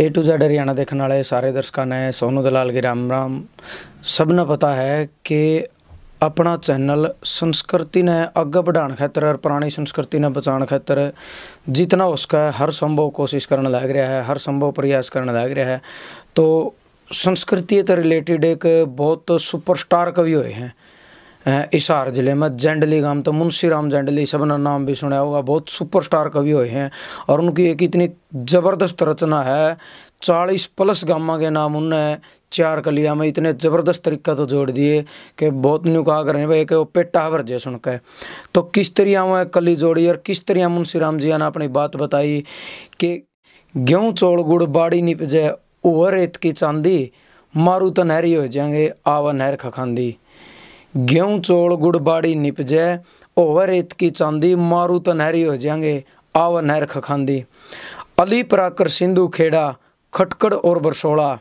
A to Z Haryana देखने वाले सारे दर्शकों ने सोनू दलाल की राम राम ने पता है कि अपना चैनल संस्कृति ने अग बढ़ाने खातर और पुरानी संस्कृति ने बचाने खातर जितना उसका हर संभव कोशिश कर लग रहा है हर संभव प्रयास कर लग रहा है तो संस्कृति तो रिलेटिड एक बहुत सुपरस्टार कवि हुए हैं हिसार ज़िले में जेंडली गांव तो मुंशी राम जेंडली सबने नाम भी सुना होगा बहुत सुपरस्टार कवि हुए हैं और उनकी एक इतनी ज़बरदस्त रचना है चालीस प्लस गामा के नाम उनने चार कलिया में इतने ज़बरदस्त तरीका तो जोड़ दिए कि बहुत न्यू कहा करें भाई कि वो पेटा भर जे सुन के तो किस तरिया वह कली जोड़ी और किस तरिया मुंशी राम जिया ने अपनी बात बताई कि गेहूँ चौड़ गुड़ बाड़ी निप जाए ओहर रेत की चांदी मारू तो नहरी हो जाएंगे आवा नहर खखांदी ਗਿਉਂ ਚੋਲ ਗੁੜਬਾੜੀ ਨਿਪਜੈ ਓਵਰ ਇਤ ਕੀ ਚਾਂਦੀ ਮਾਰੂ ਤਨਹਿਰੀ ਹੋ ਜਾਾਂਗੇ ਆਵ ਨਹਿਰ ਖਖਾਂਦੀ ਅਲੀ ਪ੍ਰਾਕਰ ਸਿੰਧੂ ਖੇੜਾ ਖਟਕੜ ਔਰ ਬਰਸੋਲਾ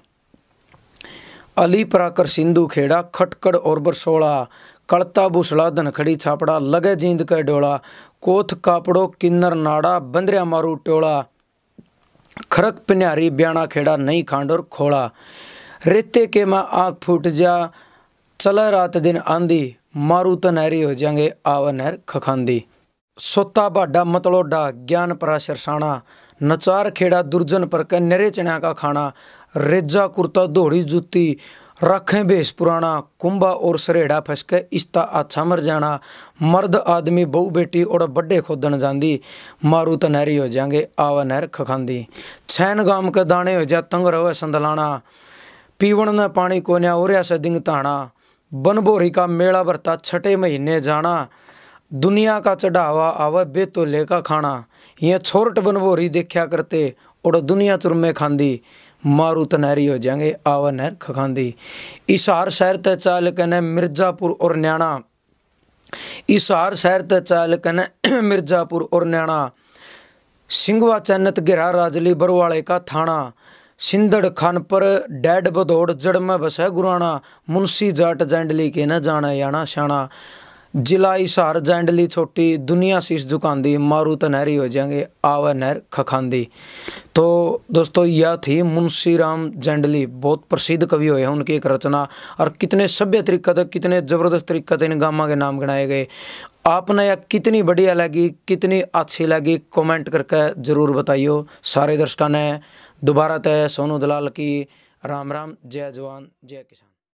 ਅਲੀ ਪ੍ਰਾਕਰ ਸਿੰਧੂ ਖੇੜਾ ਖਟਕੜ ਔਰ ਬਰਸੋਲਾ ਕਲਤਾ ਬੁਸਲਾ ਦਨ ਖੜੀ ਛਾਪੜਾ ਲਗੇ ਜਿੰਦ ਕੈ ਡੋਲਾ ਕੋਥ ਕਾਪੜੋ ਕਿੰਨਰ ਨਾੜਾ ਬੰਦਰਿਆ ਮਾਰੂ ਟੋਲਾ ਖਰਕ ਪਨਿਆਰੀ ਬਿਆਣਾ ਖੇੜਾ ਨਹੀਂ ਖਾਂਡ ਔਰ ਖੋਲਾ ਰਿੱਤੇ ਕੇ ਮਾ ਆਖ ਫੁੱਟ ਜਾ ਚਲੇ ਰਾਤ ਦਿਨ ਆਂਦੀ ਮਾਰੂ ਤਨਹਿਰੀ ਹੋ ਜਾਗੇ ਆਵਨਰ ਖਖਾਂਦੀ ਸੁੱਤਾ ਬਾਡਾ ਮਤਲੋਡਾ ਗਿਆਨ ਪਰਾਸ਼ਰ ਸਾਣਾ ਨਚਾਰ ਖੇੜਾ ਦੁਰਜਨ ਪਰ ਕੈ ਨਰੇ ਚਣਾ ਕਾ ਖਾਣਾ ਰੇਜਾ ਕੁਰਤਾ ਧੋੜੀ ਜੁੱਤੀ ਰੱਖੇ ਬੇਸ ਪੁਰਾਣਾ ਕੁੰਬਾ ਔਰ ਸਰੇੜਾ ਫਸ ਕੇ ਇਸਤਾ ਆਛਾ ਮਰ ਜਾਣਾ ਮਰਦ ਆਦਮੀ ਬਹੁ ਬੇਟੀ ਔਰ ਵੱਡੇ ਖੋਦਣ ਜਾਂਦੀ ਮਾਰੂ ਤਨਹਿਰੀ ਹੋ ਜਾਗੇ ਆਵਨਰ ਖਖਾਂਦੀ ਛੈਨ ਗਾਮ ਕੇ ਦਾਣੇ ਹੋ ਜਾ ਤੰਗ ਰਵੇ ਸੰਦਲਾਣਾ ਪੀਵਣ ਨਾ ਪਾਣੀ ਕੋ ਔਰ ਉਰਿਆ ਸਦਿੰਗ ਤਾਣਾ बनभोरी का मेला भरता छठे महीने जाना दुनिया का चढ़ावा आवे बेतोले का खाना ये छोरट बनभोरी देखा करते और दुनिया चुरमे खांदी मारू तनहरी हो जाएंगे आवा नहर खखांदी इशार शहर ते चाल कने मिर्जापुर और न्याणा इशार शहर ते चाल कने मिर्जापुर और न्याणा सिंगवा चन्नत गिरा राजली बरवाले का थाना सिंधड़ खान पर डैड बदौड़ जड़ में है गुराना मुंशी जाट जैंडली के न जाना याना श्याणा जिला इशार जैंडली छोटी दुनिया शीश झुकांदी मारू तो नहरी हो जाएंगे आवा नहर खखांदी तो दोस्तों यह थी मुंशी राम जैंडली बहुत प्रसिद्ध कवि हुए हैं उनकी एक रचना और कितने सभ्य तरीका तक कितने ज़बरदस्त तरीका तक इन गामा के नाम गिनाए गए आपने यह कितनी बढ़िया लगी कितनी अच्छी लगी कमेंट करके ज़रूर बताइए सारे दर्शकों ने दोबारा तय सोनू दलाल की राम राम जय जवान जय किसान